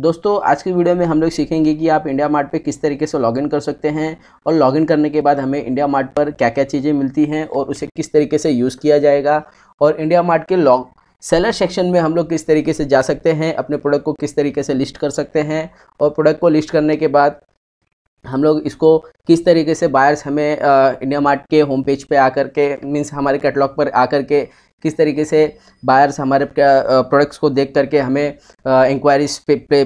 दोस्तों आज की वीडियो में हम लोग सीखेंगे कि आप इंडिया मार्ट पर किस तरीके से लॉगिन कर सकते हैं और लॉगिन करने के बाद हमें इंडिया मार्ट पर क्या क्या चीज़ें मिलती हैं और उसे किस तरीके से यूज़ किया जाएगा और इंडिया मार्ट के लॉग सेलर सेक्शन में हम लोग किस तरीके से जा सकते हैं अपने प्रोडक्ट को किस तरीके से लिस्ट कर सकते हैं और प्रोडक्ट को लिस्ट करने के बाद हम लोग इसको किस तरीके से बायर्स हमें इंडिया मार्ट के होम पेज पर आकर के मीन्स हमारे कैटलॉग पर आकर के किस तरीके से बायर्स हमारे प्रोडक्ट्स को देख करके हमें इंक्वायरीज पे, पे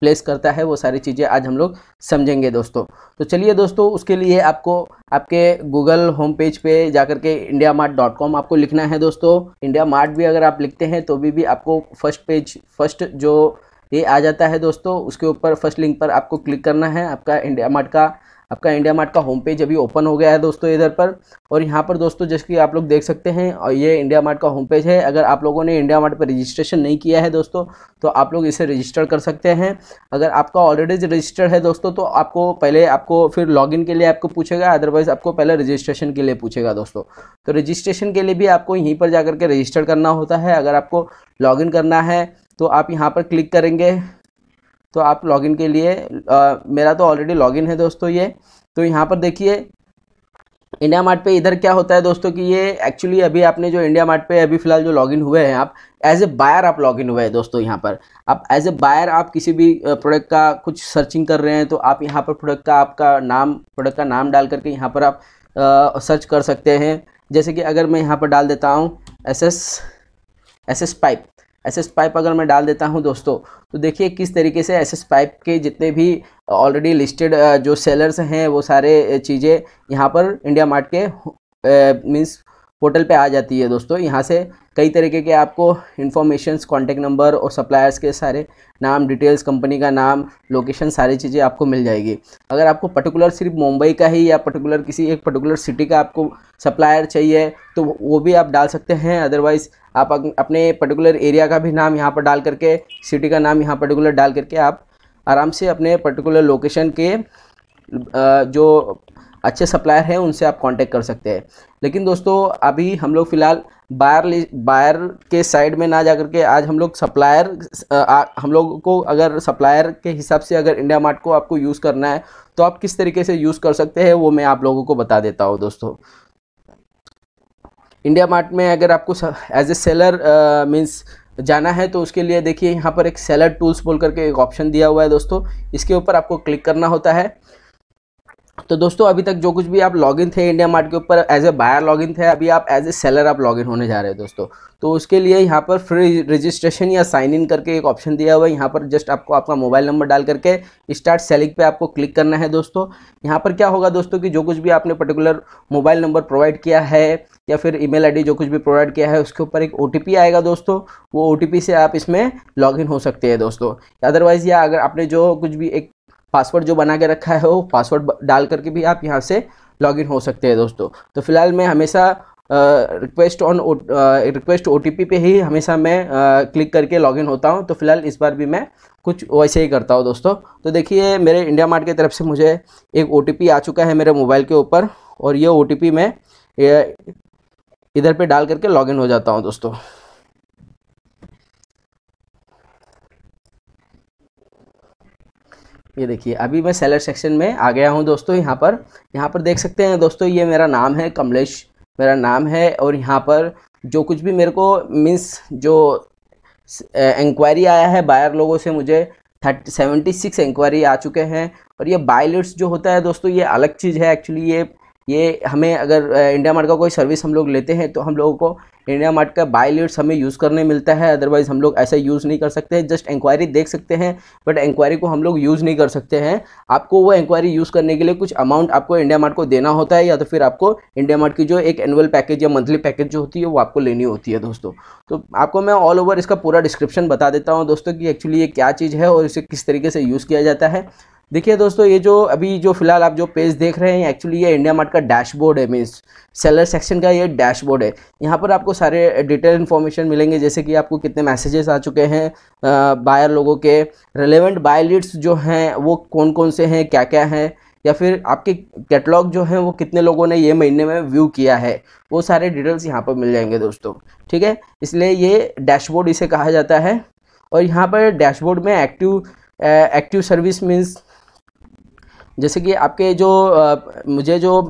प्लेस करता है वो सारी चीज़ें आज हम लोग समझेंगे दोस्तों तो चलिए दोस्तों उसके लिए आपको आपके गूगल होम पेज पे जा करके इंडिया मार्ट डॉट कॉम आपको लिखना है दोस्तों इंडिया मार्ट भी अगर आप लिखते हैं तो भी, भी आपको फर्स्ट पेज फर्स्ट जो ये आ जाता है दोस्तों उसके ऊपर फर्स्ट लिंक पर आपको क्लिक करना है आपका इंडिया मार्ट का आपका इंडिया मार्ट का होम पेज अभी ओपन हो गया है दोस्तों इधर पर और यहाँ पर दोस्तों जैसे कि आप लोग देख सकते हैं और ये इंडिया मार्ट का होम पेज है अगर आप लोगों ने इंडिया मार्ट पर रजिस्ट्रेशन नहीं किया है दोस्तों तो आप लोग इसे रजिस्टर कर सकते हैं अगर आपका ऑलरेडी रजिस्टर्ड है दोस्तों तो आपको पहले आपको फिर लॉगिन के लिए आपको पूछेगा अदरवाइज़ आपको पहले रजिस्ट्रेशन के लिए पूछेगा दोस्तों तो रजिस्ट्रेशन के लिए भी आपको यहीं पर जा करके रजिस्टर करना होता है अगर आपको लॉगिन करना है तो आप यहाँ पर क्लिक करेंगे तो आप लॉगिन के लिए आ, मेरा तो ऑलरेडी लॉगिन है दोस्तों ये तो यहाँ पर देखिए इंडिया मार्ट पे इधर क्या होता है दोस्तों कि ये एक्चुअली अभी आपने जो इंडिया मार्ट पे अभी फिलहाल जो लॉगिन हुए हैं आप एज ए बायर आप लॉगिन हुए हैं दोस्तों यहाँ पर आप एज ए बायर आप किसी भी प्रोडक्ट का कुछ सर्चिंग कर रहे हैं तो आप यहाँ पर प्रोडक्ट का आपका नाम प्रोडक्ट का नाम डाल करके यहाँ पर आप आ, सर्च कर सकते हैं जैसे कि अगर मैं यहाँ पर डाल देता हूँ S S S S pipe S pipe अगर मैं डाल देता हूँ दोस्तों तो देखिए किस तरीके से एस पाइप के जितने भी ऑलरेडी लिस्टेड जो सेलर्स हैं वो सारे चीज़ें यहाँ पर इंडिया मार्ट के मीन्स पोर्टल पे आ जाती है दोस्तों यहाँ से कई तरीके के आपको इन्फॉर्मेशंस कॉन्टैक्ट नंबर और सप्लायर्स के सारे नाम डिटेल्स कंपनी का नाम लोकेशन सारी चीज़ें आपको मिल जाएगी अगर आपको पर्टिकुलर सिर्फ मुंबई का ही या पर्टिकुलर किसी एक पर्टिकुलर सिटी का आपको सप्लायर चाहिए तो वो भी आप डाल सकते हैं अदरवाइज़ आप अपने पर्टिकुलर एरिया का भी नाम यहाँ पर डाल करके सिटी का नाम यहाँ पर्टिकुलर डाल करके आप आराम से अपने पर्टिकुलर लोकेशन के जो अच्छे सप्लायर हैं उनसे आप कांटेक्ट कर सकते हैं लेकिन दोस्तों अभी हम लोग फ़िलहाल बायर बायर के साइड में ना जा के आज हम लोग सप्लायर हम लोग को अगर सप्लायर के हिसाब से अगर इंडिया मार्ट को आपको यूज़ करना है तो आप किस तरीके से यूज़ कर सकते हैं वो मैं आप लोगों को बता देता हूँ दोस्तों इंडिया मार्ट में अगर आपको एज ए सेलर मीन्स जाना है तो उसके लिए देखिए यहाँ पर एक सेलर टूल्स बोल करके एक ऑप्शन दिया हुआ है दोस्तों इसके ऊपर आपको क्लिक करना होता है तो दोस्तों अभी तक जो कुछ भी आप लॉगिन थे इंडिया मार्ट के ऊपर एज ए बायर लॉगिन थे अभी आप एज ए सेलर आप लॉगिन होने जा रहे हो दोस्तों तो उसके लिए यहाँ पर फ्री रजिस्ट्रेशन या साइन इन करके एक ऑप्शन दिया हुआ है यहाँ पर जस्ट आपको आपका मोबाइल नंबर डाल करके स्टार्ट सेलिंग पे आपको क्लिक करना है दोस्तों यहाँ पर क्या होगा दोस्तों कि जो कुछ भी आपने पर्टिकुलर मोबाइल नंबर प्रोवाइड किया है या फिर ई मेल जो कुछ भी प्रोवाइड किया है उसके ऊपर एक ओ आएगा दोस्तों वो ओ से आप इसमें लॉग हो सकते हैं दोस्तों अदरवाइज़ या अगर आपने जो कुछ भी एक पासवर्ड जो बना के रखा है वो पासवर्ड डाल करके भी आप यहाँ से लॉगिन हो सकते हैं दोस्तों तो फिलहाल मैं हमेशा रिक्वेस्ट ऑन रिक्वेस्ट ओ पे ही हमेशा मैं क्लिक uh, करके लॉगिन होता हूँ तो फिलहाल इस बार भी मैं कुछ वैसे ही करता हूँ दोस्तों तो देखिए मेरे इंडिया मार्ट की तरफ से मुझे एक ओ आ चुका है मेरे मोबाइल के ऊपर और ये ओ मैं इधर पे डाल करके लॉगिन हो जाता हूँ दोस्तों ये देखिए अभी मैं सेलर सेक्शन में आ गया हूँ दोस्तों यहाँ पर यहाँ पर देख सकते हैं दोस्तों ये मेरा नाम है कमलेश मेरा नाम है और यहाँ पर जो कुछ भी मेरे को मीन्स जो इंक्वायरी आया है बायर लोगों से मुझे थर्टी सेवेंटी सिक्स इंक्वायरी आ चुके हैं और ये बायलेट्स जो होता है दोस्तों ये अलग चीज़ है एक्चुअली ये ये हमें अगर इंडिया मार्ट का कोई सर्विस हम लोग लेते हैं तो हम लोगों को इंडिया मार्ट का बाय लिट्स हमें यूज़ करने मिलता है अदरवाइज़ हम लोग ऐसा यूज़ नहीं कर सकते जस्ट इंक्वायरी देख सकते हैं बट इंक्वायरी को हम लोग यूज़ नहीं कर सकते हैं आपको वो इंक्वायरी यूज़ करने के लिए कुछ अमाउंट आपको इंडिया मार्ट को देना होता है या तो फिर आपको इंडिया मार्ट की जो एक एनुअल पैकेज या मंथली पैकेज जो होती है वो आपको लेनी होती है दोस्तों तो आपको मैं ऑल ओवर इसका पूरा डिस्क्रिप्शन बता देता हूँ दोस्तों कि एक्चुअली ये क्या चीज़ है और इसे किस तरीके से यूज़ किया जाता है देखिए दोस्तों ये जो अभी जो फिलहाल आप जो पेज देख रहे हैं एक्चुअली ये इंडिया मार्ट का डैशबोर्ड है मीन्स सेलर सेक्शन का ये डैशबोर्ड है यहाँ पर आपको सारे डिटेल इन्फॉर्मेशन मिलेंगे जैसे कि आपको कितने मैसेजेस आ चुके हैं बायर लोगों के रिलेवेंट बाय लीड्स जो हैं वो कौन कौन से हैं क्या क्या हैं या फिर आपके कैटलॉग जो है वो कितने लोगों ने ये महीने में व्यू किया है वो सारे डिटेल्स यहाँ पर मिल जाएंगे दोस्तों ठीक है इसलिए ये डैशबोर्ड इसे कहा जाता है और यहाँ पर डैशबोर्ड में एक्टिव एक्टिव सर्विस मीन्स जैसे कि आपके जो आ, मुझे जो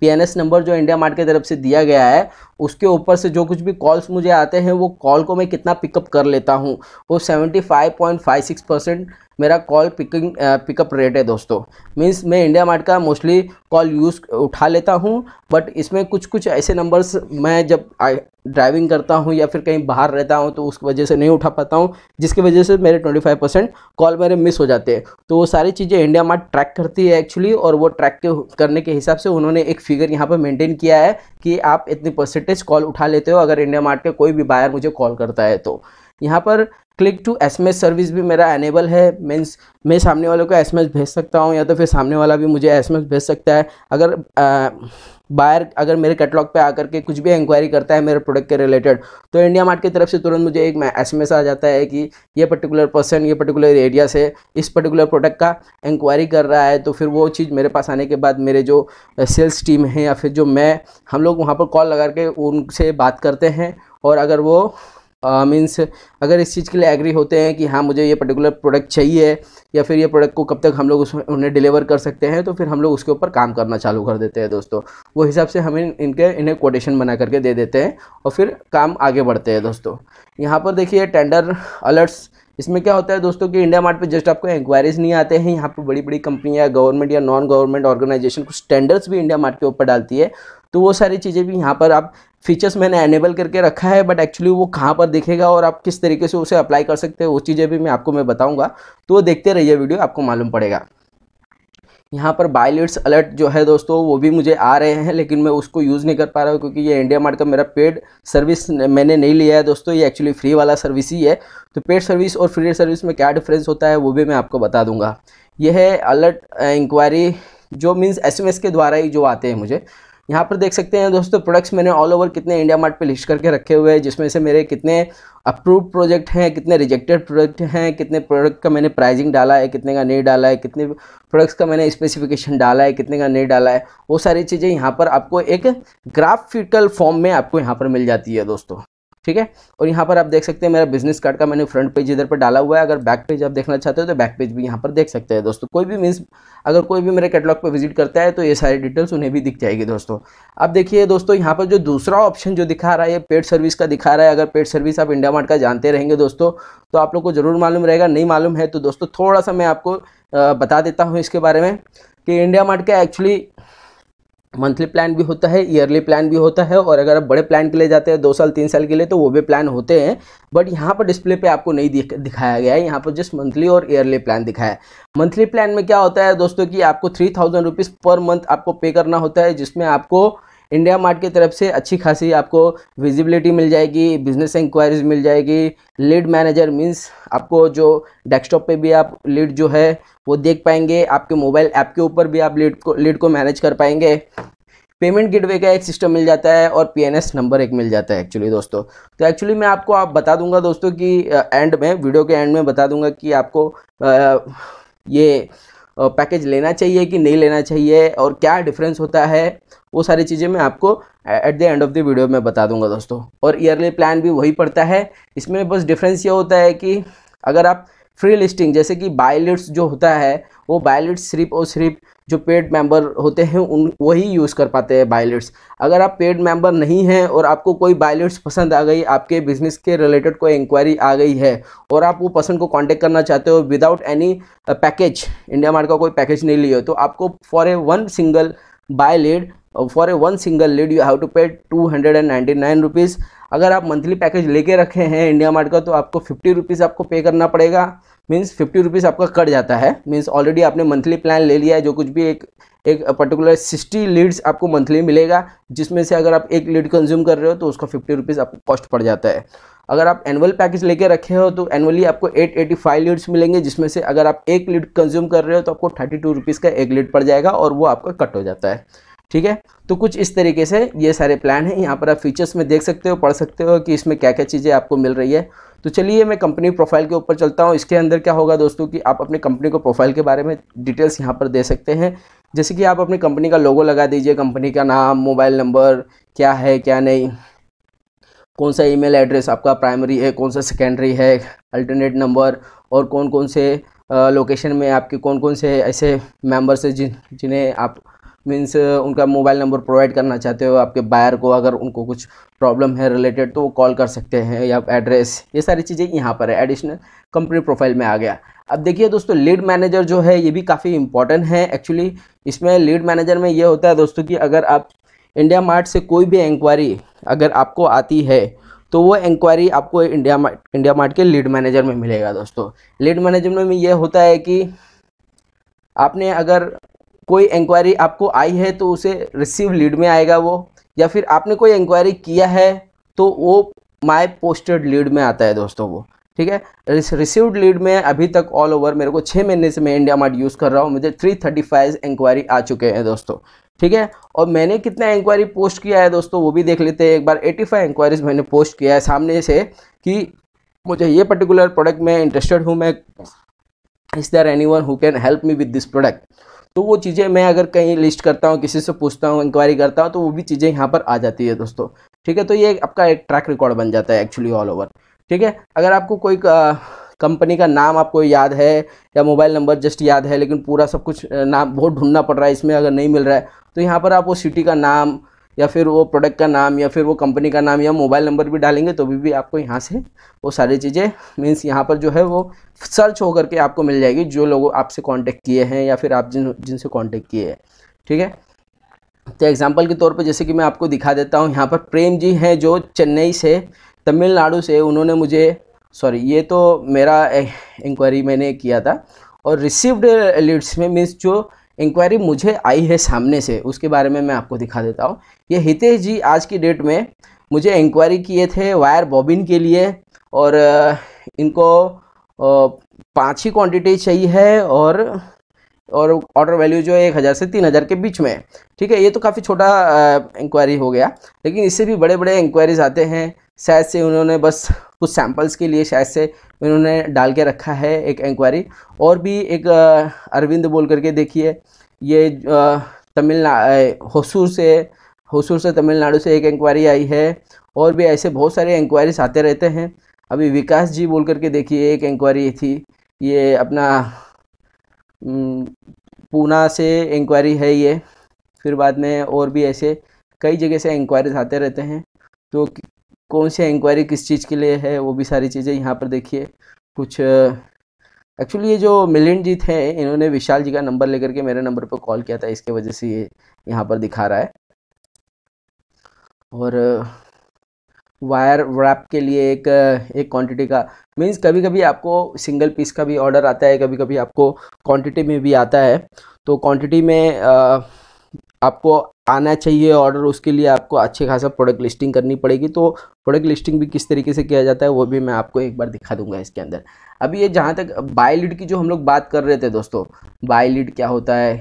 पीएनएस नंबर जो इंडिया मार्ट की तरफ से दिया गया है उसके ऊपर से जो कुछ भी कॉल्स मुझे आते हैं वो कॉल को मैं कितना पिकअप कर लेता हूँ वो seventy five point five six percent मेरा कॉल पिकिंग पिकअप रेट है दोस्तों मीन्स मैं इंडिया मार्ट का मोस्टली कॉल यूज़ उठा लेता हूँ बट इसमें कुछ कुछ ऐसे नंबर्स मैं जब ड्राइविंग करता हूँ या फिर कहीं बाहर रहता हूँ तो उस वजह से नहीं उठा पाता हूँ जिसकी वजह से मेरे 25 परसेंट कॉल मेरे मिस हो जाते हैं तो वो सारी चीज़ें इंडिया मार्ट ट्रैक करती है एक्चुअली और वो ट्रैक के करने के हिसाब से उन्होंने एक फिगर यहाँ पर मेंटेन किया है कि आप इतनी परसेंटेज कॉल उठा लेते हो अगर इंडिया मार्ट के कोई भी बायर मुझे कॉल करता है तो यहाँ पर क्लिक टू एसएमएस सर्विस भी मेरा एनेबल है मीन्स मैं सामने वालों को एसएमएस भेज सकता हूँ या तो फिर सामने वाला भी मुझे एसएमएस भेज सकता है अगर बायर अगर मेरे कैटलॉग पे आकर के कुछ भी इंक्वायरी करता है मेरे प्रोडक्ट के रिलेटेड तो इंडिया मार्ट की तरफ से तुरंत मुझे एक एस आ जाता है कि ये पर्टिकुलर पर्सन ये पर्टिकुलर एरिया से इस पर्टिकुलर प्रोडक्ट का इंक्वायरी कर रहा है तो फिर वो चीज़ मेरे पास आने के बाद मेरे जो सेल्स टीम है या फिर जो मैं हम लोग वहाँ पर कॉल लगा के उनसे बात करते हैं और अगर वो मीन्स अगर इस चीज़ के लिए एग्री होते हैं कि हाँ मुझे ये पर्टिकुलर प्रोडक्ट चाहिए या फिर ये प्रोडक्ट को कब तक हम लोग उस उन्हें डिलीवर कर सकते हैं तो फिर हम लोग उसके ऊपर काम करना चालू कर देते हैं दोस्तों वो हिसाब से हम इन, इनके इन्हें कोटेशन बना करके दे देते हैं और फिर काम आगे बढ़ते हैं दोस्तों यहाँ पर देखिए टेंडर अलर्ट्स इसमें क्या होता है दोस्तों कि इंडिया मार्ट पर जस्ट आपको इंक्वायरीज नहीं आते हैं यहाँ पर बड़ी बड़ी कंपनियाँ गवर्नमेंट या नॉन गवर्नमेंट ऑर्गेनाइजेशन कुछ टेंडर्स भी इंडिया मार्ट के ऊपर डालती है तो वो सारी चीज़ें भी यहाँ पर आप फीचर्स मैंने एनेबल करके रखा है बट एक्चुअली वो कहाँ पर दिखेगा और आप किस तरीके से उसे अप्लाई कर सकते हैं वो चीज़ें भी मैं आपको मैं बताऊँगा तो देखते रहिए वीडियो आपको मालूम पड़ेगा यहाँ पर बायलेट्स अलर्ट जो है दोस्तों वो भी मुझे आ रहे हैं लेकिन मैं उसको यूज़ नहीं कर पा रहा हूँ क्योंकि ये इंडिया मार्ट का मेरा पेड सर्विस मैंने नहीं लिया है दोस्तों ये एक्चुअली फ्री वाला सर्विस ही है तो पेड सर्विस और फ्री सर्विस में क्या डिफरेंस होता है वो भी मैं आपको बता दूंगा यह है अलर्ट इंक्वायरी जो मीन्स एस के द्वारा ही जो आते हैं मुझे यहाँ पर देख सकते हैं दोस्तों प्रोडक्ट्स मैंने ऑल ओवर कितने इंडिया मार्ट पे लिस्ट करके रखे हुए हैं जिसमें से मेरे कितने अप्रूव प्रोजेक्ट हैं कितने रिजेक्टेड प्रोडक्ट हैं कितने प्रोडक्ट का मैंने प्राइजिंग डाला है कितने का नहीं डाला है कितने प्रोडक्ट्स का मैंने स्पेसिफिकेशन डाला है कितने का नहीं डाला है वो सारी चीज़ें यहाँ पर आपको एक ग्राफिकल फॉर्म में आपको यहाँ पर मिल जाती है दोस्तों ठीक है और यहाँ पर आप देख सकते हैं मेरा बिजनेस कार्ड का मैंने फ्रंट पेज इधर पर डाला हुआ है अगर बैक पेज आप देखना चाहते हो तो बैक पेज भी यहाँ पर देख सकते हैं दोस्तों कोई भी मीन्स अगर कोई भी मेरे कैटलॉग पर विजिट करता है तो ये सारी डिटेल्स उन्हें भी दिख जाएगी दोस्तों अब देखिए दोस्तों यहाँ पर जो दूसरा ऑप्शन जो दिखा रहा है ये पेड सर्विस का दिखा रहा है अगर पेड सर्विस आप इंडिया मार्ट का जानते रहेंगे दोस्तों तो आप लोग को ज़रूर मालूम रहेगा नहीं मालूम है तो दोस्तों थोड़ा सा मैं आपको बता देता हूँ इसके बारे में कि इंडिया मार्ट का एक्चुअली मंथली प्लान भी होता है ईयरली प्लान भी होता है और अगर आप बड़े प्लान के लिए जाते हैं दो साल तीन साल के लिए तो वो भी प्लान होते हैं बट यहाँ पर डिस्प्ले पे आपको नहीं दिख, दिखाया गया है यहाँ पर जस्ट मंथली और ईयरली प्लान दिखाया है मंथली प्लान में क्या होता है दोस्तों कि आपको three thousand rupees per month आपको पे करना होता है जिसमें आपको इंडिया मार्ट की तरफ से अच्छी खासी आपको विजिबिलिटी मिल जाएगी बिजनेस इंक्वायरीज मिल जाएगी लीड मैनेजर मीन्स आपको जो डेस्कटॉप पे भी आप लीड जो है वो देख पाएंगे आपके मोबाइल ऐप के ऊपर भी आप लीड को लीड को मैनेज कर पाएंगे पेमेंट गेटवे का एक सिस्टम मिल जाता है और पीएनएस नंबर एक मिल जाता है एक्चुअली दोस्तों तो एक्चुअली मैं आपको आप बता दूंगा दोस्तों कि एंड में वीडियो के एंड में बता दूंगा कि आपको ये पैकेज लेना चाहिए कि नहीं लेना चाहिए और क्या डिफरेंस होता है वो सारी चीज़ें मैं आपको at the end of the video में बता दूंगा दोस्तों और ईयरली प्लान भी वही पड़ता है इसमें बस डिफरेंस ये होता है कि अगर आप फ्री लिस्टिंग जैसे कि बायलिट्स जो होता है वो बायलिट्स सिर्फ और सिर्फ जो पेड मेंबर होते हैं उन वही यूज़ कर पाते हैं बायलिट्स अगर आप पेड मेंबर नहीं हैं और आपको कोई बायलिट्स पसंद आ गई आपके बिजनेस के रिलेटेड कोई इंक्वायरी आ गई है और आप वो पर्सन को कांटेक्ट करना चाहते हो without any package India mart का कोई पैकेज नहीं लिए तो आपको for a one single buylead for a one single lead you have to pay two hundred and ninety nine rupees अगर आप मंथली पैकेज लेके रखे हैं इंडिया मार्ट का तो आपको फिफ्टी रुपीज़ आपको पे करना पड़ेगा मीन्स फिफ्टी रुपीज़ आपका कट जाता है मीन्स ऑलरेडी आपने मंथली प्लान ले लिया है जो कुछ भी एक एक पर्टिकुलर सिक्सटी लीड्स आपको मंथली मिलेगा जिसमें से अगर आप एक लीड कंज्यूम कर रहे हो तो उसका फिफ्टी रुपीज़ आपको कॉस्ट पड़ जाता है अगर आप एनुअल पैकेज लेके रखे हो तो एनुअली आपको एट एटी फाइव लीड्स मिलेंगे जिसमें से अगर आप एक लीड कंज्यूम कर रहे हो तो आपको थर्टी टू रुपीज़ का एक लीड पड़ जाएगा और वो आपका कट हो जाता है ठीक है तो कुछ इस तरीके से ये सारे प्लान हैं यहाँ पर आप फीचर्स में देख सकते हो पढ़ सकते हो कि इसमें क्या क्या चीज़ें आपको मिल रही है तो चलिए मैं कंपनी प्रोफाइल के ऊपर चलता हूँ इसके अंदर क्या होगा दोस्तों कि आप अपने कंपनी को प्रोफाइल के बारे में डिटेल्स यहाँ पर दे सकते हैं जैसे कि आप अपनी कंपनी का लोगो लगा दीजिए कंपनी का नाम मोबाइल नंबर क्या है क्या नहीं कौन सा ईमेल एड्रेस आपका प्राइमरी है कौन सा सेकेंडरी है अल्टरनेट नंबर और कौन कौन से लोकेशन में आपके कौन कौन से ऐसे मेंबर्स हैं जिन जिन्हें आप मीन्स उनका मोबाइल नंबर प्रोवाइड करना चाहते हो आपके बायर को अगर उनको कुछ प्रॉब्लम है रिलेटेड तो वो कॉल कर सकते हैं या एड्रेस ये सारी चीज़ें यहाँ पर है एडिशनल कंपनी प्रोफाइल में आ गया अब देखिए दोस्तों लीड मैनेजर जो है ये भी काफ़ी इंपॉर्टेंट है एक्चुअली इसमें लीड मैनेजर में ये होता है दोस्तों कि अगर आप इंडिया मार्ट से कोई भी इंक्वायरी अगर आपको आती है तो वो इंक्वायरी आपको इंडिया मार्ट इंडिया मार्ट के लीड मैनेजर में मिलेगा दोस्तों लीड मैनेजर में ये होता है कि आपने अगर कोई इंक्वायरी आपको आई है तो उसे रिसीव लीड में आएगा वो या फिर आपने कोई इंक्वायरी किया है तो वो माई पोस्टेड लीड में आता है दोस्तों वो ठीक है रिसीव्ड लीड में अभी तक ऑल ओवर मेरे को छः महीने से मैं इंडिया मार्ट यूज़ कर रहा हूँ मुझे थ्री थर्टी फाइव इंक्वायरी आ चुके हैं दोस्तों ठीक है और मैंने कितना इंक्वायरी पोस्ट किया है दोस्तों वो भी देख लेते हैं एक बार एटी फाइव इंक्वायरीज मैंने पोस्ट किया है सामने से कि मुझे ये पर्टिकुलर प्रोडक्ट में इंटरेस्टेड हूँ मैं is there anyone who can help me with this product तो वो चीज़ें मैं अगर कहीं लिस्ट करता हूँ किसी से पूछता हूँ इंक्वायरी करता हूँ तो वो भी चीज़ें यहाँ पर आ जाती है दोस्तों ठीक है तो ये आपका एक ट्रैक रिकॉर्ड बन जाता है एक्चुअली ऑल ओवर ठीक है अगर आपको कोई कंपनी का नाम आपको याद है या मोबाइल नंबर जस्ट याद है लेकिन पूरा सब कुछ नाम बहुत ढूंढना पड़ रहा है इसमें अगर नहीं मिल रहा है तो यहाँ पर आप वो सिटी का नाम या फिर वो प्रोडक्ट का नाम या फिर वो कंपनी का नाम या मोबाइल नंबर भी डालेंगे तो भी, भी आपको यहाँ से वो सारी चीज़ें मीन्स यहाँ पर जो है वो सर्च हो करके आपको मिल जाएगी जो लोग आपसे कॉन्टेक्ट किए हैं या फिर आप जिन जिनसे कॉन्टेक्ट किए हैं ठीक है तो एग्जाम्पल के तौर पर जैसे कि मैं आपको दिखा देता हूँ यहाँ पर प्रेम जी हैं जो चेन्नई से तमिलनाडु से उन्होंने मुझे सॉरी ये तो मेरा इंक्वायरी मैंने किया था और रिसीव्ड लीड्स में मीन्स जो इंक्वायरी मुझे आई है सामने से उसके बारे में मैं आपको दिखा देता हूँ ये हितेश जी आज की डेट में मुझे इंक्वायरी किए थे वायर बॉबिन के लिए और इनको पाँच ही क्वांटिटी चाहिए है और और ऑर्डर वैल्यू जो है एक हज़ार से तीन हज़ार के बीच में ठीक है ये तो काफ़ी छोटा इंक्वायरी हो गया लेकिन इससे भी बड़े बड़े इंक्वायरीज आते हैं शायद से उन्होंने बस कुछ सैम्पल्स के लिए शायद से उन्होंने डाल के रखा है एक इंक्वायरी और भी एक अरविंद बोल करके देखिए ये तमिलना होसूर से होसूर से तमिलनाडु से एक इंक्वायरी आई है और भी ऐसे बहुत सारे इंक्वायरीज आते रहते हैं अभी विकास जी बोल करके देखिए एक इंक्वायरी थी ये अपना पूना से इंक्वायरी है ये फिर बाद में और भी ऐसे कई जगह से इंक्वायरीज आते रहते हैं तो कौन सी इंक्वायरी किस चीज़ के लिए है वो भी सारी चीज़ें यहाँ पर देखिए कुछ एक्चुअली ये जो मिलिन जी थे इन्होंने विशाल जी का नंबर लेकर के मेरे नंबर पर कॉल किया था इसके वजह से ये यहाँ पर दिखा रहा है और वायर रैप के लिए एक एक क्वांटिटी का मींस कभी कभी आपको सिंगल पीस का भी ऑर्डर आता है कभी कभी आपको क्वांटिटी में भी आता है तो क्वांटिटी में आपको आना चाहिए ऑर्डर उसके लिए आपको अच्छे खासा प्रोडक्ट लिस्टिंग करनी पड़ेगी तो प्रोडक्ट लिस्टिंग भी किस तरीके से किया जाता है वो भी मैं आपको एक बार दिखा दूंगा इसके अंदर अभी ये जहाँ तक बाय लीड की जो हम लोग बात कर रहे थे दोस्तों बाय लीड क्या होता है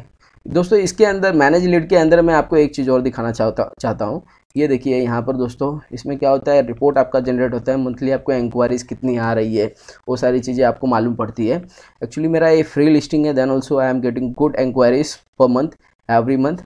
दोस्तों इसके अंदर मैनेज लीड के अंदर मैं आपको एक चीज़ और दिखाना चाहता चाहता हूँ ये देखिए यहाँ पर दोस्तों इसमें क्या होता है रिपोर्ट आपका जनरेट होता है मंथली आपको इंक्वायरीज कितनी आ रही है वो सारी चीज़ें आपको मालूम पड़ती है एक्चुअली मेरा ये फ्री लिस्टिंग है then also I am getting good inquiries per month every month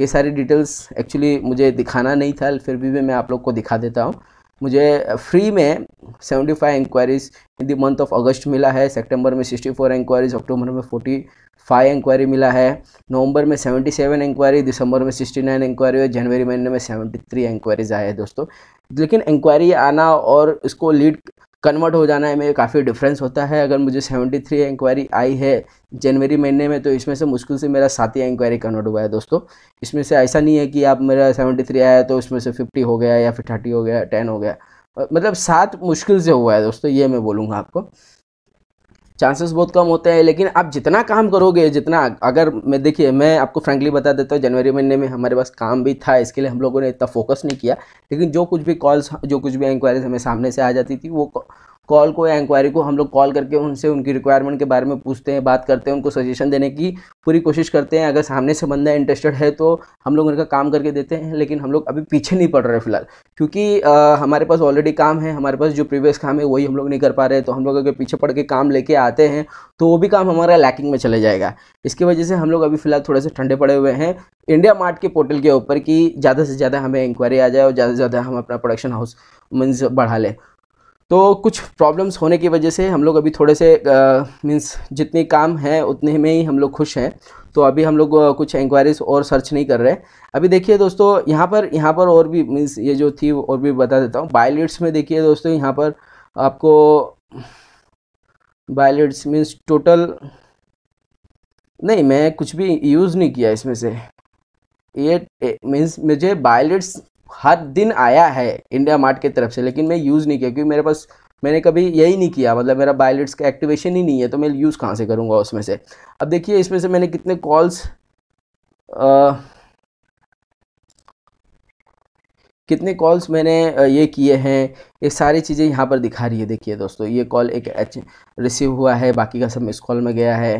ये सारी डिटेल्स एक्चुअली मुझे दिखाना नहीं था फिर भी मैं आप लोग को दिखा देता हूँ मुझे फ्री में 75 five inquiries in the month of August मिला है सितंबर में 64 फोर इंक्वायरीज अक्टूबर में 45 इंक्वायरी मिला है नवंबर में 77 सेवन इंक्वायरी दिसंबर में 69 नाइन इंक्वायरी और जनवरी महीने में 73 थ्री इंक्वायरीज आए हैं दोस्तों लेकिन इंक्वायरी आना और इसको लीड कन्वर्ट हो जाना है मेरे काफ़ी डिफरेंस होता है अगर मुझे 73 थ्री इंक्वायरी आई है जनवरी महीने में तो इसमें से मुश्किल से मेरा ही इंक्वायरी कन्वर्ट हुआ है दोस्तों इसमें से ऐसा नहीं है कि आप मेरा 73 आया तो उसमें से 50 हो गया या फिर 30 हो गया 10 हो गया मतलब सात मुश्किल से हुआ है दोस्तों ये मैं बोलूँगा आपको चांसेस बहुत कम होते हैं लेकिन आप जितना काम करोगे जितना अगर मैं देखिए मैं आपको फ्रेंकली बता देता हूँ जनवरी महीने में हमारे पास काम भी था इसके लिए हम लोगों ने इतना फोकस नहीं किया लेकिन जो कुछ भी कॉल्स जो कुछ भी इंक्वायरीज हमें सामने से आ जाती थी वो कॉल को या इंक्वायरी को हम लोग कॉल करके उनसे उनकी रिक्वायरमेंट के बारे में पूछते हैं बात करते हैं उनको सजेशन देने की पूरी कोशिश करते हैं अगर सामने से बंदा इंटरेस्टेड है तो हम लोग उनका काम करके देते हैं लेकिन हम लोग अभी पीछे नहीं पड़ रहे फिलहाल क्योंकि हमारे पास ऑलरेडी काम है हमारे पास जो प्रीवियस काम है वही हम लोग नहीं कर पा रहे तो हम लोग अगर पीछे पड़ के काम लेके आते हैं तो वो भी काम हमारा लैकिंग में चले जाएगा इसकी वजह से हम लोग अभी फिलहाल थोड़े से ठंडे पड़े हुए हैं इंडिया मार्ट के पोर्टल के ऊपर कि ज़्यादा से ज़्यादा हमें इंक्वायरी आ जाए और ज़्यादा से ज़्यादा हम अपना प्रोडक्शन हाउस मीन्स बढ़ा लें तो कुछ प्रॉब्लम्स होने की वजह से हम लोग अभी थोड़े से मीन्स जितने काम हैं उतने में ही हम लोग खुश हैं तो अभी हम लोग कुछ इंक्वायरीज और सर्च नहीं कर रहे अभी देखिए दोस्तों यहाँ पर यहाँ पर और भी मीन्स ये जो थी और भी बता देता हूँ बायलेट्स में देखिए दोस्तों यहाँ पर आपको बायलेट्स मीन्स टोटल नहीं मैं कुछ भी यूज़ नहीं किया इसमें से ये मीन्स मुझे बायोलिट्स हर दिन आया है इंडिया मार्ट की तरफ से लेकिन मैं यूज़ नहीं किया क्योंकि मेरे पास मैंने कभी यही नहीं किया मतलब मेरा बायलेट्स का एक्टिवेशन ही नहीं है तो मैं यूज़ कहाँ से करूँगा उसमें से अब देखिए इसमें से मैंने कितने कॉल्स कितने कॉल्स मैंने ये किए हैं ये सारी चीज़ें यहाँ पर दिखा रही है देखिए दोस्तों ये कॉल एक एच रिसीव हुआ है बाकी का सब मिस कॉल में गया है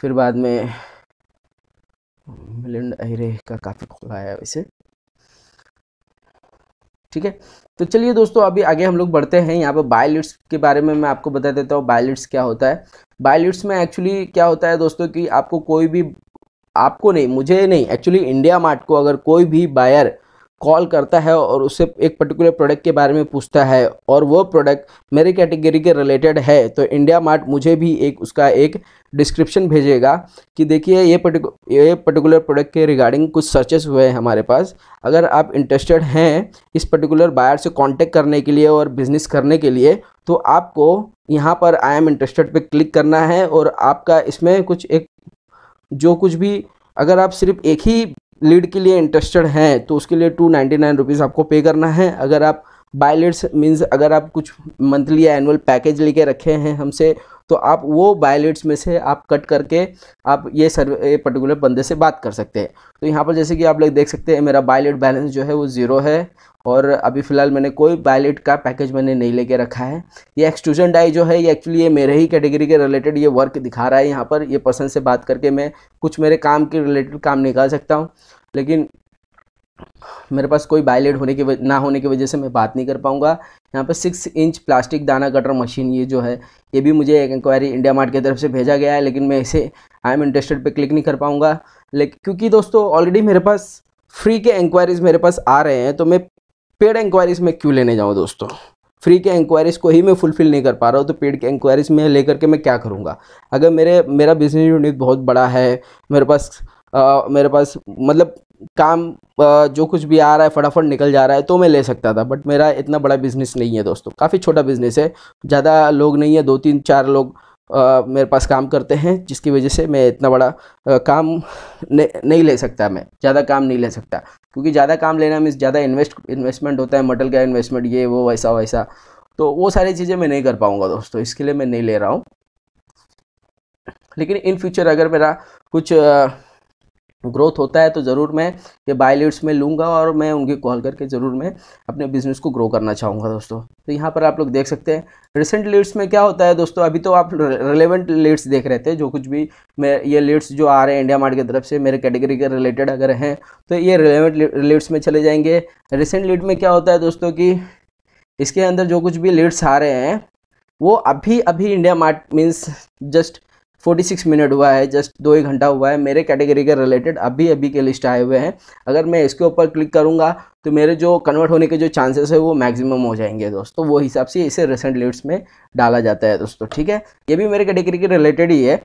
फिर बाद में मिलिंड अहिरे का काफ़ी खुला है वैसे ठीक है तो चलिए दोस्तों अभी आगे हम लोग बढ़ते हैं यहाँ पर बायोलिट्स के बारे में मैं आपको बता देता हूँ बायलिट्स क्या होता है बायोलिट्स में एक्चुअली क्या होता है दोस्तों कि आपको कोई भी आपको नहीं मुझे नहीं एक्चुअली इंडिया मार्ट को अगर कोई भी बायर कॉल करता है और उससे एक पर्टिकुलर प्रोडक्ट के बारे में पूछता है और वो प्रोडक्ट मेरे कैटेगरी के रिलेटेड है तो इंडिया मार्ट मुझे भी एक उसका एक डिस्क्रिप्शन भेजेगा कि देखिए ये पर्टिकुलर ये पर्टिकुलर प्रोडक्ट के रिगार्डिंग कुछ सर्चेस हुए हैं हमारे पास अगर आप इंटरेस्टेड हैं इस पर्टिकुलर बायर से कॉन्टेक्ट करने के लिए और बिज़नेस करने के लिए तो आपको यहाँ पर आई एम इंटरेस्टेड पर क्लिक करना है और आपका इसमें कुछ एक जो कुछ भी अगर आप सिर्फ एक ही लीड के लिए इंटरेस्टेड हैं तो उसके लिए टू नाइन्टी नाइन रुपीज़ आपको पे करना है अगर आप बाय लीड्स मीन्स अगर आप कुछ मंथली या एनुअल पैकेज लेके रखे हैं हमसे तो आप वो बायोलेट्स में से आप कट करके आप ये सर्वे पर्टिकुलर बंदे से बात कर सकते हैं तो यहाँ पर जैसे कि आप लोग देख सकते हैं मेरा बायोलेट बैलेंस जो है वो ज़ीरो है और अभी फ़िलहाल मैंने कोई बायोलेट का पैकेज मैंने नहीं लेके रखा है ये एक्सट्रूजन डाई जो है ये एक्चुअली ये मेरे ही कैटेगरी के रिलेटेड ये वर्क दिखा रहा है यहाँ पर ये पर्सन से बात करके मैं कुछ मेरे काम के रिलेटेड काम निकाल सकता हूँ लेकिन मेरे पास कोई बायलेट होने के ना होने की वजह से मैं बात नहीं कर पाऊँगा यहाँ पर सिक्स इंच प्लास्टिक दाना कटर मशीन ये जो है ये भी मुझे एक इंक्वायरी इंडिया मार्ट की तरफ से भेजा गया है लेकिन मैं इसे आई एम इंटरेस्टेड पे क्लिक नहीं कर पाऊँगा लेकिन क्योंकि दोस्तों ऑलरेडी मेरे पास फ्री के इंक्वायरीज़ मेरे पास आ रहे हैं तो मैं पेड इंक्वायरीज़ में क्यों लेने जाऊँ दोस्तों फ्री के इंक्वायरीज़ को ही मैं फुलफ़िल नहीं कर पा रहा हूँ तो पेड के इंक्वायरीज़ में लेकर के मैं क्या करूँगा अगर मेरे मेरा बिजनेस यूनिट बहुत बड़ा है मेरे पास आ, मेरे पास मतलब काम जो कुछ भी आ रहा है फटाफट निकल जा रहा है तो मैं ले सकता था बट मेरा इतना बड़ा बिजनेस नहीं है दोस्तों काफ़ी छोटा बिजनेस है ज़्यादा लोग नहीं है दो तीन चार लोग आ, मेरे पास काम करते हैं जिसकी वजह से मैं इतना बड़ा आ, काम न, नहीं ले सकता मैं ज़्यादा काम नहीं ले सकता क्योंकि ज़्यादा काम लेना में ज़्यादा इन्वेस्ट इन्वेस्टमेंट होता है मटल का इन्वेस्टमेंट ये वो वैसा वैसा तो वो सारी चीज़ें मैं नहीं कर पाऊँगा दोस्तों इसके लिए मैं नहीं ले रहा हूँ लेकिन इन फ्यूचर अगर मेरा कुछ ग्रोथ होता है तो ज़रूर मैं ये बाय लीड्स में लूँगा और मैं उनकी कॉल करके ज़रूर मैं अपने बिजनेस को ग्रो करना चाहूँगा दोस्तों तो यहाँ पर आप लोग देख सकते हैं रिसेंट लीड्स में क्या होता है दोस्तों अभी तो आप रिलेवेंट लीड्स देख रहे थे जो कुछ भी मैं ये लीड्स जो आ रहे हैं इंडिया मार्ट की तरफ से मेरे कैटेगरी के रिलेटेड अगर हैं तो ये रिलेवेंट लीड्स में चले जाएंगे रिसेंट लीड में क्या होता है दोस्तों कि इसके अंदर जो कुछ भी लीड्स आ रहे हैं वो अभी अभी IndiaMART means just 46 minute हुआ है जस्ट दो ही घंटा हुआ है मेरे कैटेगरी के रिलेटेड अभी अभी के लिस्ट आए हुए हैं अगर मैं इसके ऊपर क्लिक करूँगा तो मेरे जो कन्वर्ट होने के जो चांसेस है वो मैक्सिमम हो जाएंगे दोस्तों वो हिसाब से इसे रिसेंट लिस्ट में डाला जाता है दोस्तों ठीक है ये भी मेरे कैटेगरी के रिलेटेड ही है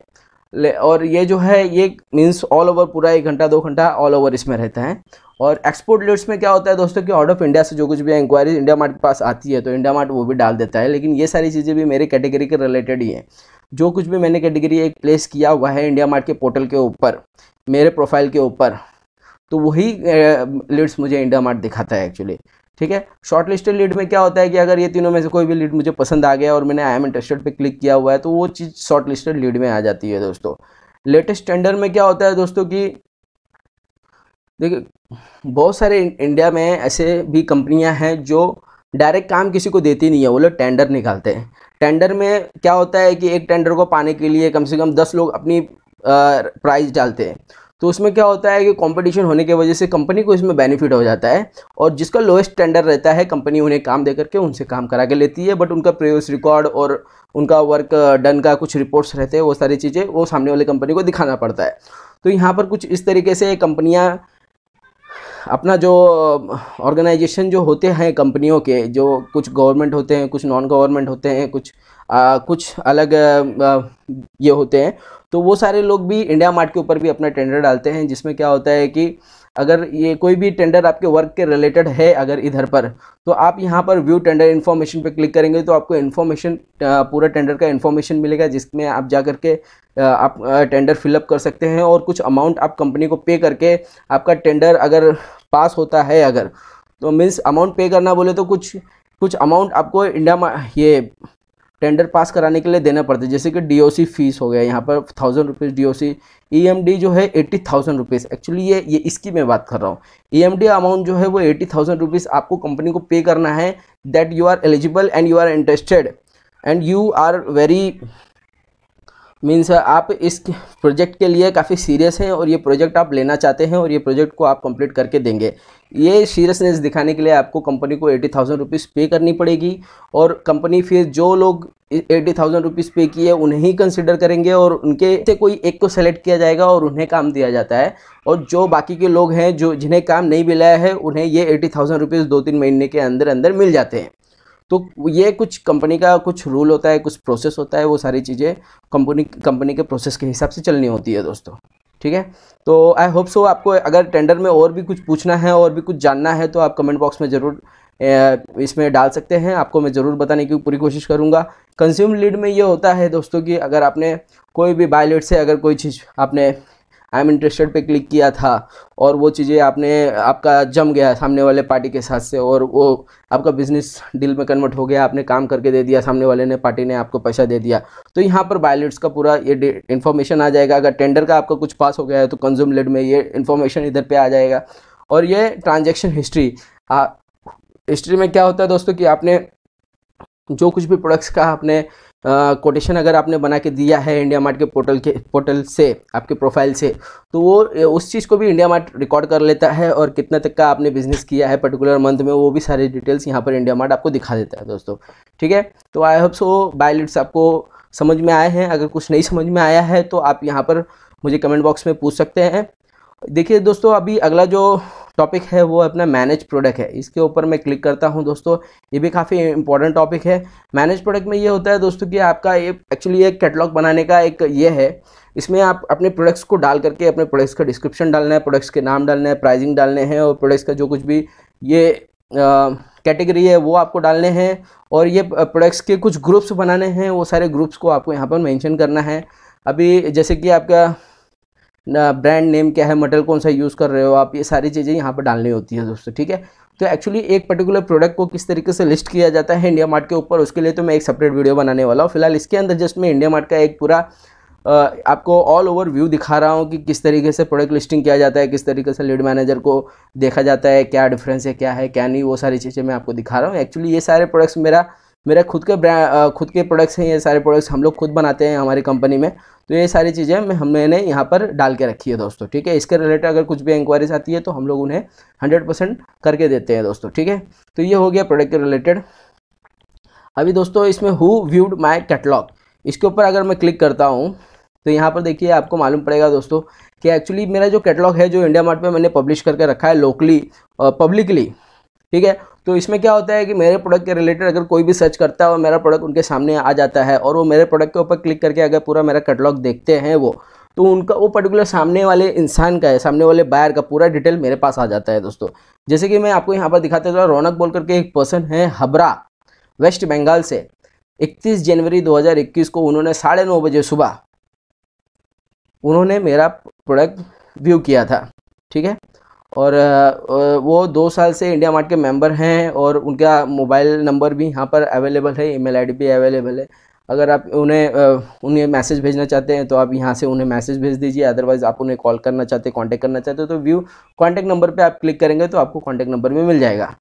और ये जो है ये मीन्स ऑल ओवर पूरा एक घंटा दो घंटा ऑल ओवर इसमें रहता है और एक्सपोर्ट लिस्ट में क्या होता है दोस्तों कि आउट ऑफ इंडिया से जो कुछ भी इंक्वायरी इंडिया मार्ट के पास आती है तो इंडिया मार्ट वो भी डाल देता है लेकिन ये सारी चीज़ें भी मेरे कैटेगरी के रिलेटेड ही हैं जो कुछ भी मैंने कैटेगरी एक प्लेस किया हुआ है इंडिया मार्ट के पोर्टल के ऊपर मेरे प्रोफाइल के ऊपर तो वही लीड्स मुझे इंडिया मार्ट दिखाता है एक्चुअली ठीक है शॉर्ट लिस्टेड लीड में क्या होता है कि अगर ये तीनों में से कोई भी लीड मुझे पसंद आ गया और मैंने आई एम इंटरेस्टेड पे क्लिक किया हुआ है तो वो चीज़ शॉर्ट लिस्टेड लीड में आ जाती है दोस्तों लेटेस्ट टेंडर में क्या होता है दोस्तों कि देखिए बहुत सारे इंडिया में ऐसे भी कंपनियां हैं जो डायरेक्ट काम किसी को देती नहीं है वो लोग टेंडर निकालते हैं टेंडर में क्या होता है कि एक टेंडर को पाने के लिए कम से कम दस लोग अपनी प्राइस डालते हैं तो उसमें क्या होता है कि कंपटीशन होने की वजह से कंपनी को इसमें बेनिफिट हो जाता है और जिसका लोएस्ट स्टैंडर्ड रहता है कंपनी उन्हें काम दे करके उनसे काम करा के लेती है बट उनका प्रीवियस रिकॉर्ड और उनका वर्क डन uh, का कुछ रिपोर्ट्स रहते हैं वो सारी चीज़ें वो सामने वाली कंपनी को दिखाना पड़ता है तो यहाँ पर कुछ इस तरीके से कंपनियाँ अपना जो ऑर्गेनाइजेशन uh, जो होते हैं कंपनियों के जो कुछ गवर्नमेंट होते हैं कुछ नॉन गवर्नमेंट होते हैं कुछ आ, uh, कुछ अलग आ, ये होते हैं तो वो सारे लोग भी इंडिया मार्ट के ऊपर भी अपना टेंडर डालते हैं जिसमें क्या होता है कि अगर ये कोई भी टेंडर आपके वर्क के रिलेटेड है अगर इधर पर तो आप यहाँ पर व्यू टेंडर इन्फॉर्मेशन पर क्लिक करेंगे तो आपको इन्फॉर्मेशन पूरा टेंडर का इन्फॉर्मेशन मिलेगा जिसमें आप जा करके आप टेंडर फिलअप कर सकते हैं और कुछ अमाउंट आप कंपनी को पे करके आपका टेंडर अगर पास होता है अगर तो मीन्स अमाउंट पे करना बोले तो कुछ कुछ अमाउंट आपको इंडिया ये टेंडर पास कराने के लिए देना पड़ता है जैसे कि डीओसी फीस हो गया यहाँ पर थाउजेंड रुपीज़ डी ईएमडी जो है एट्टी थाउजेंड रुपीज़ एक्चुअली ये ये इसकी मैं बात कर रहा हूँ ईएमडी e अमाउंट जो है वो एट्टी थाउजेंड रुपीज़ आपको कंपनी को पे करना है that you are eligible and you are interested and you are very means uh, आप इस प्रोजेक्ट के लिए काफ़ी सीरियस हैं और ये प्रोजेक्ट आप लेना चाहते हैं और ये प्रोजेक्ट को आप कंप्लीट करके देंगे ये सीरियसनेस दिखाने के लिए आपको कंपनी को एटी थाउजेंड रुपीज़ पे करनी पड़ेगी और कंपनी फिर जो लोग एटी थाउजेंड रुपीज़ पे किए उन्हें ही कंसिडर करेंगे और उनके से कोई एक को सेलेक्ट किया जाएगा और उन्हें काम दिया जाता है और जो बाकी के लोग हैं जो जिन्हें काम नहीं मिलाया है उन्हें ये एटी थाउजेंड रुपीज़ दो तीन महीने के अंदर अंदर मिल जाते हैं तो ये कुछ कंपनी का कुछ रूल होता है कुछ प्रोसेस होता है वो सारी चीज़ें कंपनी कंपनी के प्रोसेस के हिसाब से चलनी होती है दोस्तों ठीक है तो आई होप सो आपको अगर टेंडर में और भी कुछ पूछना है और भी कुछ जानना है तो आप कमेंट बॉक्स में ज़रूर इसमें डाल सकते हैं आपको मैं ज़रूर बताने की पूरी कोशिश करूँगा कंज्यूम लीड में ये होता है दोस्तों कि अगर आपने कोई भी बायलेट से अगर कोई चीज़ आपने आई एम इंटरेस्टेड पे क्लिक किया था और वो चीज़ें आपने आपका जम गया सामने वाले पार्टी के साथ से और वो आपका बिजनेस डील में कन्वर्ट हो गया आपने काम करके दे दिया सामने वाले ने पार्टी ने आपको पैसा दे दिया तो यहाँ पर बायलेट्स का पूरा ये इन्फॉर्मेशन आ जाएगा अगर टेंडर का आपका कुछ पास हो गया है तो कंज्यूम लेड में ये इन्फॉर्मेशन इधर पर आ जाएगा और ये ट्रांजेक्शन हिस्ट्री हिस्ट्री में क्या होता है दोस्तों कि आपने जो कुछ भी प्रोडक्ट्स का आपने कोटेशन अगर आपने बना के दिया है इंडिया मार्ट के पोर्टल के पोर्टल से आपके प्रोफाइल से तो वो उस चीज़ को भी इंडिया मार्ट रिकॉर्ड कर लेता है और कितना तक का आपने बिजनेस किया है पर्टिकुलर मंथ में वो भी सारी डिटेल्स यहाँ पर इंडिया मार्ट आपको दिखा देता है दोस्तों ठीक है तो आई होप सो बायोलिट्स आपको समझ में आए हैं अगर कुछ नहीं समझ में आया है तो आप यहाँ पर मुझे कमेंट बॉक्स में पूछ सकते हैं देखिए दोस्तों अभी अगला जो टॉपिक है वो अपना मैनेज प्रोडक्ट है इसके ऊपर मैं क्लिक करता हूँ दोस्तों ये भी काफ़ी इंपॉर्टेंट टॉपिक है मैनेज प्रोडक्ट में ये होता है दोस्तों कि आपका ये एक्चुअली एक कैटलॉग बनाने का एक ये है इसमें आप अपने प्रोडक्ट्स को डाल करके अपने प्रोडक्ट्स का डिस्क्रिप्शन डालना है प्रोडक्ट्स के नाम डालना है प्राइजिंग डालने हैं और प्रोडक्ट्स का जो कुछ भी ये कैटेगरी है वो आपको डालने हैं और ये प्रोडक्ट्स के कुछ ग्रुप्स बनाने हैं वो सारे ग्रुप्स को आपको यहाँ पर मैंशन करना है अभी जैसे कि आपका ब्रांड नेम क्या है मटेरियल कौन सा यूज़ कर रहे हो आप ये सारी चीज़ें यहाँ पर डालनी होती है दोस्तों ठीक है तो एक्चुअली एक पर्टिकुलर प्रोडक्ट को किस तरीके से लिस्ट किया जाता है इंडिया मार्ट के ऊपर उसके लिए तो मैं एक सेपरेट वीडियो बनाने वाला हूँ फिलहाल इसके अंदर जस्ट मैं इंडिया मार्ट का एक पूरा आपको ऑल ओवर व्यू दिखा रहा हूँ कि किस तरीके से प्रोडक्ट लिस्टिंग किया जाता है किस तरीके से लीड मैनेजर को देखा जाता है क्या डिफरेंस है क्या है क्या नहीं वो सारी चीज़ें मैं आपको दिखा रहा हूँ एक्चुअली ये सारे प्रोडक्ट्स मेरा मेरे खुद के ब्रांड खुद के प्रोडक्ट्स हैं ये सारे प्रोडक्ट्स हम लोग खुद बनाते हैं हमारी कंपनी में तो ये सारी चीज़ें मैं हमने यहाँ पर डाल के रखी है दोस्तों ठीक है इसके रिलेटेड अगर कुछ भी इंक्वायरीज आती है तो हम लोग उन्हें हंड्रेड परसेंट करके देते हैं दोस्तों ठीक है तो ये हो गया प्रोडक्ट के रिलेटेड अभी दोस्तों इसमें हु व्यूड माई कैटलॉग इसके ऊपर अगर मैं क्लिक करता हूँ तो यहाँ पर देखिए आपको मालूम पड़ेगा दोस्तों कि एक्चुअली मेरा जो कैटलॉग है जो इंडिया मार्ट में मैंने पब्लिश करके रखा है लोकली पब्लिकली ठीक है तो इसमें क्या होता है कि मेरे प्रोडक्ट के रिलेटेड अगर कोई भी सर्च करता है और मेरा प्रोडक्ट उनके सामने आ जाता है और वो मेरे प्रोडक्ट के ऊपर क्लिक करके अगर पूरा मेरा कटलॉग देखते हैं वो तो उनका वो पर्टिकुलर सामने वाले इंसान का है सामने वाले बायर का पूरा डिटेल मेरे पास आ जाता है दोस्तों जैसे कि मैं आपको यहाँ पर दिखाते चला तो रौनक बोल करके एक पर्सन है हबरा वेस्ट बंगाल से 31 जनवरी 2021 को उन्होंने साढ़े नौ बजे सुबह उन्होंने मेरा प्रोडक्ट व्यू किया था ठीक है और वो दो साल से इंडिया मार्ट के मेंबर हैं और उनका मोबाइल नंबर भी यहाँ पर अवेलेबल है ईमेल आईडी भी अवेलेबल है अगर आप उन्हें उन्हें मैसेज भेजना चाहते हैं तो आप यहाँ से उन्हें मैसेज भेज दीजिए अदरवाइज़ आप उन्हें कॉल करना चाहते हैं कॉन्टैक्ट करना चाहते हो तो व्यू कॉन्टैक्ट नंबर पर आप क्लिक करेंगे तो आपको कॉन्टैक्ट नंबर भी मिल जाएगा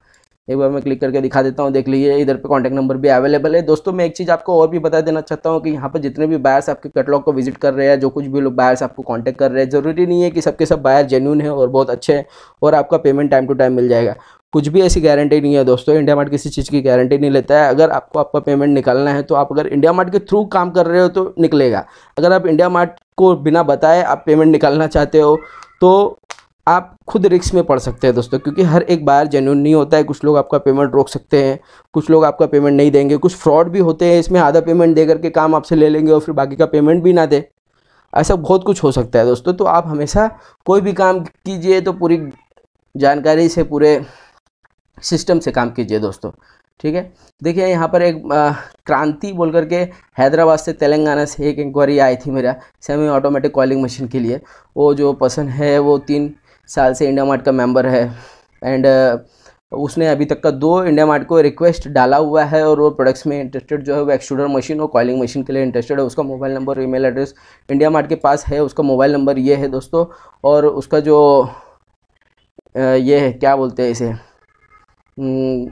एक बार मैं क्लिक करके दिखा देता हूँ देख लीजिए इधर पे कॉन्टैक्ट नंबर भी अवेलेबल है दोस्तों मैं एक चीज़ आपको और भी बता देना चाहता हूँ कि यहाँ पर जितने भी बायर्स आपके कटलॉग को विजिट कर रहे हैं जो कुछ भी लोग बायर्स आपको कॉन्टैक्ट कर रहे हैं ज़रूरी नहीं है कि सबके सब बायर जेन्यून है और बहुत अच्छे हैं और आपका पेमेंट टाइम टू टाइम मिल जाएगा कुछ भी ऐसी गारंटी नहीं है दोस्तों इंडिया मार्ट किसी चीज़ की गारंटी नहीं लेता है अगर आपको आपका पेमेंट निकालना है तो आप अगर इंडिया मार्ट के थ्रू काम कर रहे हो तो निकलेगा अगर आप इंडिया मार्ट को बिना बताए आप पेमेंट निकालना चाहते हो तो आप खुद रिक्स में पड़ सकते हैं दोस्तों क्योंकि हर एक बार जेन्यून नहीं होता है कुछ लोग आपका पेमेंट रोक सकते हैं कुछ लोग आपका पेमेंट नहीं देंगे कुछ फ्रॉड भी होते हैं इसमें आधा पेमेंट दे करके काम आपसे ले लेंगे और फिर बाकी का पेमेंट भी ना दे ऐसा बहुत कुछ हो सकता है दोस्तों तो आप हमेशा कोई भी काम कीजिए तो पूरी जानकारी से पूरे सिस्टम से काम कीजिए दोस्तों ठीक है देखिए यहाँ पर एक आ, क्रांति बोल करके हैदराबाद से तेलंगाना से एक इंक्वायरी आई थी मेरा सेमी ऑटोमेटिक कॉलिंग मशीन के लिए वो जो पर्सन है वो तीन साल से इंडिया मार्ट का मेंबर है एंड uh, उसने अभी तक का दो इंडिया मार्ट को रिक्वेस्ट डाला हुआ है और वो प्रोडक्ट्स में इंटरेस्टेड जो है वो एक्सट्रूडर मशीन और कॉलिंग मशीन के लिए इंटरेस्टेड है उसका mobile number email address India mart के पास है उसका मोबाइल नंबर ये है दोस्तों और उसका जो uh, ये है क्या बोलते हैं इसे हम्म,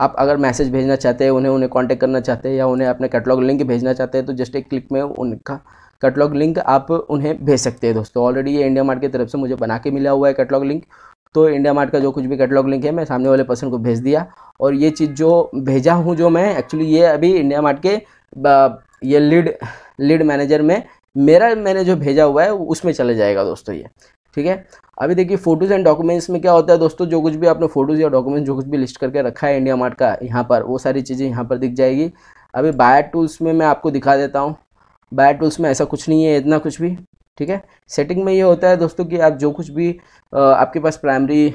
आप अगर मैसेज भेजना चाहते हैं उन्हें उन्हें कांटेक्ट करना चाहते हैं या उन्हें अपने कैटलॉग लिंक भेजना चाहते हैं तो जस्ट एक क्लिक में उनका कटलॉग लिंक आप उन्हें भेज सकते हैं दोस्तों ऑलरेडी ये इंडिया मार्ट की तरफ से मुझे बना के मिला हुआ है कटलॉग लिंक तो इंडिया मार्ट का जो कुछ भी कैटलॉग लिंक है मैं सामने वाले पर्सन को भेज दिया और ये चीज़ जो भेजा हूँ जो मैं एक्चुअली ये अभी इंडिया मार्ट के ये लीड लीड मैनेजर में मेरा मैंने जो भेजा हुआ है उसमें चले जाएगा दोस्तों ये ठीक है अभी देखिए फोटोज़ एंड डॉक्यूमेंट्स में क्या होता है दोस्तों जो कुछ भी आपने फोटोज़ या डॉक्यूमेंट्स जो कुछ भी लिस्ट करके रखा है इंडिया मार्ट का यहाँ पर वो सारी चीज़ें यहाँ पर दिख जाएगी अभी बायर टूल्स में मैं आपको दिखा देता हूँ बैड टूल्स में ऐसा कुछ नहीं है इतना कुछ भी ठीक है सेटिंग में ये होता है दोस्तों कि आप जो कुछ भी आपके पास प्राइमरी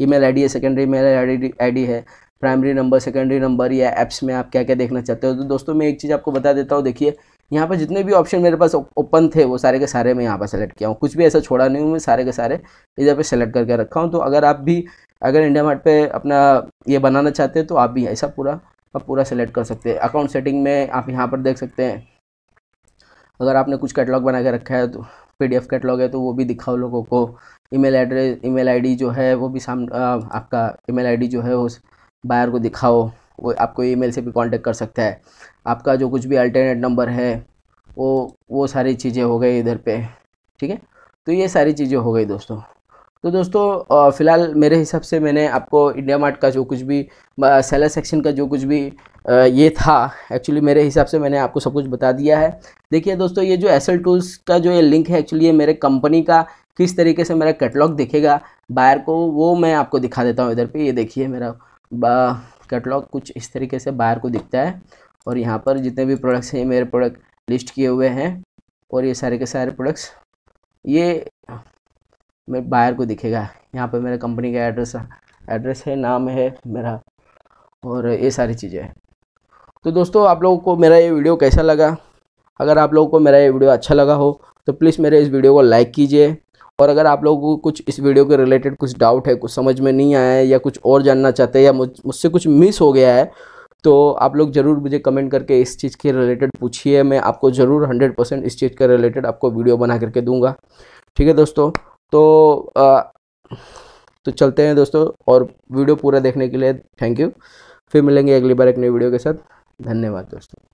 ईमेल आईडी है सेकेंडरी ईमेल आईडी है प्राइमरी नंबर सेकेंडरी नंबर या एप्स में आप क्या क्या देखना चाहते हो तो दोस्तों मैं एक चीज़ आपको बता देता हूँ देखिए यहाँ पर जितने भी ऑप्शन मेरे पास ओपन थे वो सारे के सारे मैं यहाँ पर सेलेक्ट किया हूँ कुछ भी ऐसा छोड़ा नहीं हूँ मैं सारे के सारे इधर पे सेलेक्ट करके रखा हूँ तो अगर आप भी अगर इंडिया मार्ट पे अपना ये बनाना चाहते हैं तो आप भी ऐसा पूरा आप पूरा सेलेक्ट कर सकते हैं अकाउंट सेटिंग में आप यहाँ पर देख सकते हैं अगर आपने कुछ कैटलॉग बना के रखा है तो पी डी कैटलॉग है तो वो भी दिखाओ लोगों को ईमेल एड्रेस ईमेल आईडी जो है वो भी साम आपका ईमेल आईडी जो है उस बायर को दिखाओ वो आपको ईमेल से भी कांटेक्ट कर सकता है आपका जो कुछ भी अल्टरनेट नंबर है वो वो सारी चीज़ें हो गई इधर पे ठीक है तो ये सारी चीज़ें हो गई दोस्तों तो दोस्तों फ़िलहाल मेरे हिसाब से मैंने आपको इंडिया मार्ट का जो कुछ भी सेलर सेक्शन का जो कुछ भी ये था एक्चुअली मेरे हिसाब से मैंने आपको सब कुछ बता दिया है देखिए दोस्तों ये जो एस टूल्स का जो ये लिंक है एक्चुअली ये मेरे कंपनी का किस तरीके से मेरा कैटलॉग दिखेगा बायर को वो मैं आपको दिखा देता हूँ इधर पे ये देखिए मेरा कैटलॉग कुछ इस तरीके से बायर को दिखता है और यहाँ पर जितने भी प्रोडक्ट्स हैं मेरे प्रोडक्ट लिस्ट किए हुए हैं और ये सारे के सारे प्रोडक्ट्स ये मेरे बायर को दिखेगा यहाँ पर मेरा कंपनी का एड्रेस एड्रेस है नाम है मेरा और ये सारी चीज़ें हैं तो दोस्तों आप लोगों को मेरा ये वीडियो कैसा लगा अगर आप लोगों को मेरा ये वीडियो अच्छा लगा हो तो प्लीज़ मेरे इस वीडियो को लाइक कीजिए और अगर आप लोगों को कुछ इस वीडियो के रिलेटेड कुछ डाउट है कुछ समझ में नहीं आया है या कुछ और जानना चाहते हैं या मुझ मुझसे कुछ मिस हो गया है तो आप लोग ज़रूर मुझे कमेंट करके इस चीज़ के रिलेटेड पूछिए मैं आपको ज़रूर हंड्रेड परसेंट इस चीज़ के रिलेटेड आपको वीडियो बना करके दूंगा ठीक है दोस्तों तो आ, तो चलते हैं दोस्तों और वीडियो पूरा देखने के लिए थैंक यू फिर मिलेंगे अगली बार एक नई वीडियो के साथ धन्यवाद दोस्तों